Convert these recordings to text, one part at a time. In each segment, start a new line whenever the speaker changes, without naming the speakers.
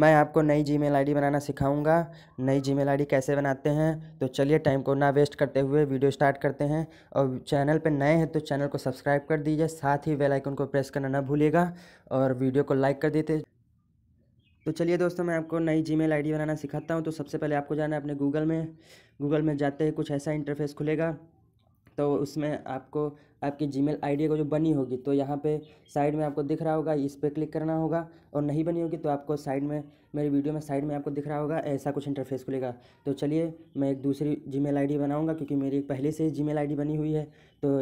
मैं आपको नई जी मेल बनाना सिखाऊंगा नई जी मेल कैसे बनाते हैं तो चलिए टाइम को ना वेस्ट करते हुए वीडियो स्टार्ट करते हैं और चैनल पर नए हैं तो चैनल को सब्सक्राइब कर दीजिए साथ ही वेलाइकन को प्रेस करना ना भूलिएगा और वीडियो को लाइक कर देते तो चलिए दोस्तों मैं आपको नई जी मेल बनाना सिखाता हूँ तो सबसे पहले आपको जाना है अपने गूगल में गूगल में जाते ही कुछ ऐसा इंटरफेस खुलेगा तो उसमें आपको आपकी जी मेल को जो बनी होगी तो यहाँ पे साइड में आपको दिख रहा होगा इस पर क्लिक करना होगा और नहीं बनी होगी तो आपको साइड में मेरी वीडियो में साइड में आपको दिख रहा होगा ऐसा कुछ इंटरफेस खुलेगा तो चलिए मैं एक दूसरी जी मेल बनाऊँगा क्योंकि मेरी पहले से ही जी मेल बनी हुई है तो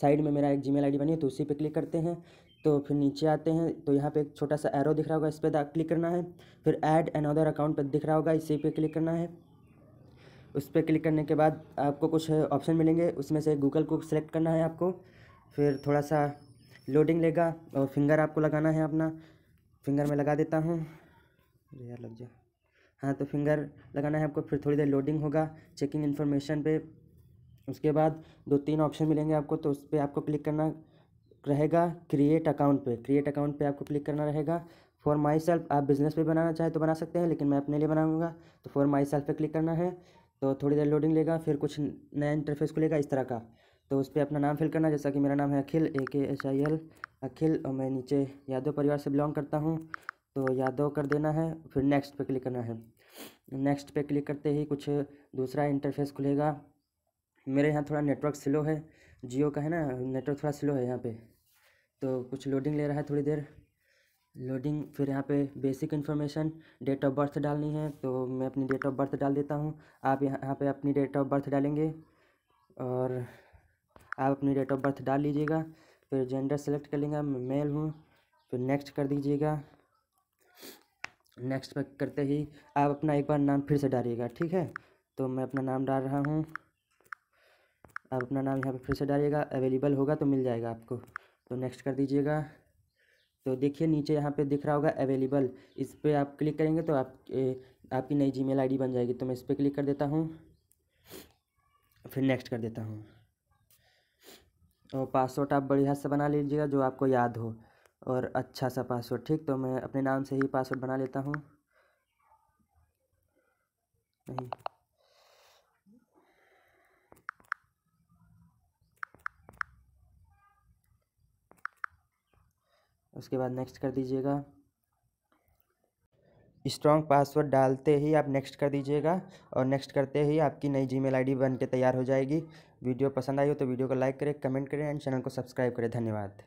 साइड में मेरा एक जी मेल बनी है तो उसी पर क्लिक करते हैं तो फिर नीचे आते हैं तो यहाँ पे एक छोटा सा एरो दिख रहा होगा इस पर क्लिक करना है फिर ऐड अनदर अकाउंट पर दिख रहा होगा इसी पे क्लिक करना है उस पर क्लिक करने के बाद आपको कुछ ऑप्शन मिलेंगे उसमें से गूगल को सिलेक्ट करना है आपको फिर थोड़ा सा लोडिंग लेगा और फिंगर आपको लगाना है अपना फिंगर में लगा देता हूँ यार लग जा हाँ तो फिंगर लगाना है आपको फिर थोड़ी देर लोडिंग होगा चेकिंग इन्फॉर्मेशन पे उसके बाद दो तीन ऑप्शन मिलेंगे आपको तो उस पर आपको क्लिक करना रहेगा क्रिएट अकाउंट पे क्रिएट अकाउंट पे आपको क्लिक करना रहेगा फॉर माई सेल्फ आप बिज़नेस पे बनाना चाहे तो बना सकते हैं लेकिन मैं अपने लिए बनाऊँगा तो फॉर माई सेल्फ पे क्लिक करना है तो थोड़ी देर लोडिंग लेगा फिर कुछ नया इंटरफेस खुलेगा इस तरह का तो उस पर अपना नाम फिल करना जैसा कि मेरा नाम है अखिल ए के एस आई एल अखिल और मैं नीचे यादव परिवार से बिलोंग करता हूँ तो यादव कर देना है फिर नेक्स्ट पे क्लिक करना है नेक्स्ट पे क्लिक करते ही कुछ दूसरा इंटरफेस खुलेगा मेरे यहाँ थोड़ा नेटवर्क स्लो है जियो का है ना नेटवर्क थोड़ा स्लो है यहाँ पे तो कुछ लोडिंग ले रहा है थोड़ी देर लोडिंग फिर यहाँ पे basic information date of birth डालनी है तो मैं अपनी डेट ऑफ बर्थ डाल देता हूँ आप यहाँ यहाँ पे अपनी डेट ऑफ बर्थ डालेंगे और आप अपनी डेट ऑफ बर्थ डाल लीजिएगा फिर जेंडर सेलेक्ट कर लेंगे मैं मेल हूँ फिर नेक्स्ट कर दीजिएगा नेक्स्ट पर करते ही आप अपना एक बार नाम फिर से डालिएगा ठीक है तो मैं अपना नाम डाल रहा हूँ आप अपना नाम यहाँ पर फिर से डालिएगा अवेलेबल होगा तो मिल जाएगा आपको तो नेक्स्ट कर दीजिएगा तो देखिए नीचे यहाँ पे दिख रहा होगा अवेलेबल इस पर आप क्लिक करेंगे तो आप ए, आपकी नई जीमेल आईडी बन जाएगी तो मैं इस पर क्लिक कर देता हूँ फिर नेक्स्ट कर देता हूँ और पासवर्ड आप बढ़िया से बना लीजिएगा जो आपको याद हो और अच्छा सा पासवर्ड ठीक तो मैं अपने नाम से ही पासवर्ड बना लेता हूँ नहीं उसके बाद नेक्स्ट कर दीजिएगा स्ट्रॉन्ग पासवर्ड डालते ही आप नेक्स्ट कर दीजिएगा और नेक्स्ट करते ही आपकी नई जीमेल आईडी बन के तैयार हो जाएगी वीडियो पसंद आई हो तो वीडियो को लाइक करें कमेंट करें एंड चैनल को सब्सक्राइब करें धन्यवाद